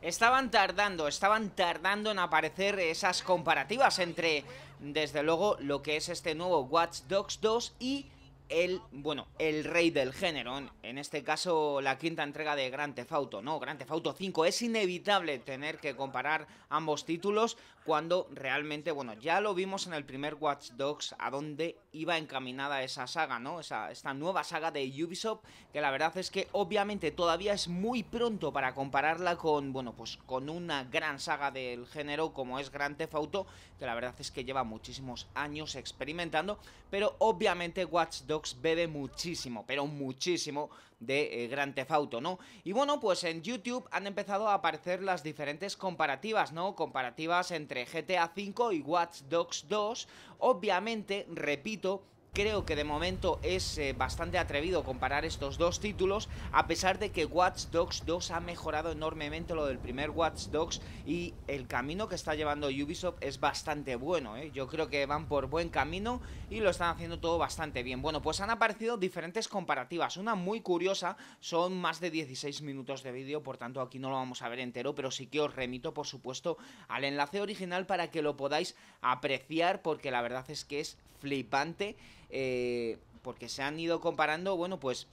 Estaban tardando, estaban tardando en aparecer esas comparativas entre, desde luego, lo que es este nuevo Watch Dogs 2 y el, bueno, el rey del género, en este caso la quinta entrega de Grand Theft Auto, no, Grand Theft Auto 5, es inevitable tener que comparar ambos títulos cuando realmente, bueno, ya lo vimos en el primer Watch Dogs a dónde iba encaminada esa saga, ¿no? Esa, esta nueva saga de Ubisoft, que la verdad es que obviamente todavía es muy pronto para compararla con, bueno, pues con una gran saga del género como es Grand Theft Auto, que la verdad es que lleva muchísimos años experimentando, pero obviamente Watch Dogs bebe muchísimo, pero muchísimo de eh, Gran Auto, ¿no? Y bueno, pues en YouTube han empezado a aparecer las diferentes comparativas, ¿no? Comparativas entre GTA V y Watch Dogs 2. Obviamente, repito, Creo que de momento es eh, bastante atrevido comparar estos dos títulos, a pesar de que Watch Dogs 2 ha mejorado enormemente lo del primer Watch Dogs y el camino que está llevando Ubisoft es bastante bueno. ¿eh? Yo creo que van por buen camino y lo están haciendo todo bastante bien. Bueno, pues han aparecido diferentes comparativas. Una muy curiosa, son más de 16 minutos de vídeo, por tanto aquí no lo vamos a ver entero, pero sí que os remito, por supuesto, al enlace original para que lo podáis apreciar, porque la verdad es que es flipante. Eh, porque se han ido comparando, bueno, pues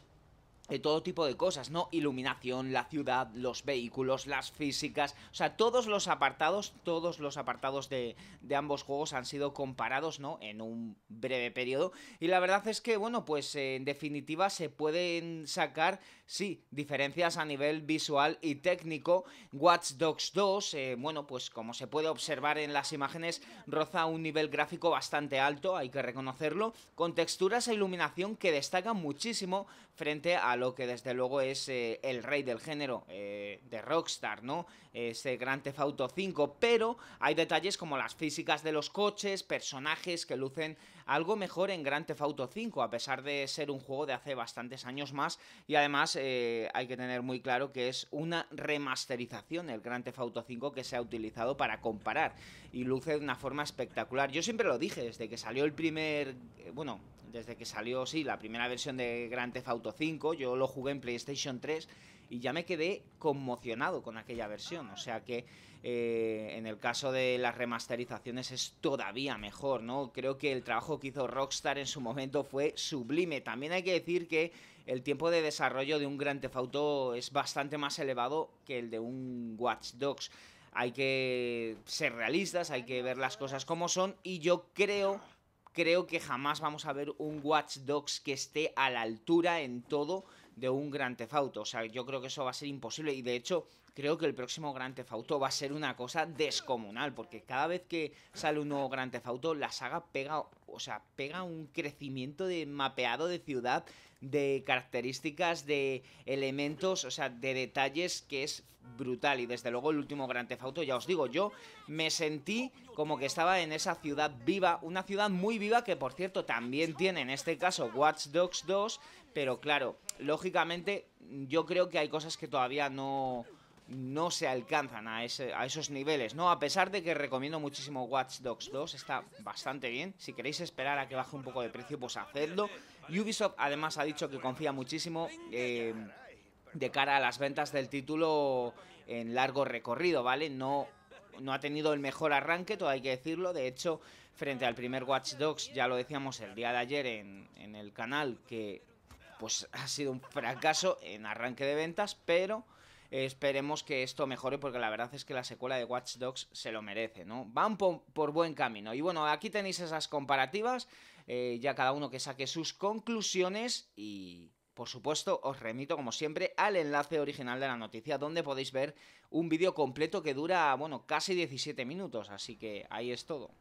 de eh, todo tipo de cosas, ¿no? Iluminación, la ciudad, los vehículos, las físicas, o sea, todos los apartados, todos los apartados de, ambos juegos han sido comparados, ¿no? En un breve periodo. Y la verdad es que, bueno, pues eh, en definitiva se pueden sacar, sí, diferencias a nivel visual y técnico. Watch Dogs 2, eh, bueno, pues como se puede observar en las imágenes, roza un nivel gráfico bastante alto, hay que reconocerlo, con texturas e iluminación que destacan muchísimo frente a lo que desde luego es eh, el rey del género eh, de Rockstar, ¿no? Ese Gran Theft Auto 5, pero hay detalles como las físicas de los coches, personajes que lucen algo mejor en Grand Theft Auto 5, a pesar de ser un juego de hace bastantes años más, y además eh, hay que tener muy claro que es una remasterización el Grand Theft Auto 5 que se ha utilizado para comparar, y luce de una forma espectacular. Yo siempre lo dije, desde que salió el primer, bueno, desde que salió, sí, la primera versión de Gran Theft Auto 5, yo yo lo jugué en PlayStation 3 y ya me quedé conmocionado con aquella versión. O sea que eh, en el caso de las remasterizaciones es todavía mejor, ¿no? Creo que el trabajo que hizo Rockstar en su momento fue sublime. También hay que decir que el tiempo de desarrollo de un Grand Theft Auto es bastante más elevado que el de un Watch Dogs. Hay que ser realistas, hay que ver las cosas como son y yo creo creo que jamás vamos a ver un Watch Dogs que esté a la altura en todo de un Gran Tefauto. O sea, yo creo que eso va a ser imposible y de hecho creo que el próximo Gran Tefauto va a ser una cosa descomunal porque cada vez que sale un nuevo Gran Tefauto la saga pega, o sea, pega un crecimiento de mapeado de ciudad, de características, de elementos, o sea, de detalles que es brutal y desde luego el último Gran Tefauto, ya os digo, yo me sentí como que estaba en esa ciudad viva, una ciudad muy viva que por cierto también tiene en este caso Watch Dogs 2, pero claro, lógicamente yo creo que hay cosas que todavía no, no se alcanzan a, esos niveles, ¿no? A pesar de que recomiendo muchísimo Watch Dogs 2, está bastante bien. Si queréis esperar a que baje un poco de precio, pues hacedlo. Ubisoft además ha dicho que confía muchísimo eh, de cara a las ventas del título en largo recorrido, ¿vale? No, no ha tenido el mejor arranque, todo hay que decirlo. De hecho, frente al primer Watch Dogs, ya lo decíamos el día de ayer en, en el canal, que pues ha sido un fracaso en arranque de ventas, pero eh, esperemos que esto mejore porque la verdad es que la secuela de Watch Dogs se lo merece, ¿no? Van por, buen camino. Y bueno, aquí tenéis esas comparativas, eh, ya cada uno que saque sus conclusiones y... Por supuesto, os remito como siempre al enlace original de la noticia donde podéis ver un vídeo completo que dura, bueno, casi 17 minutos, así que ahí es todo.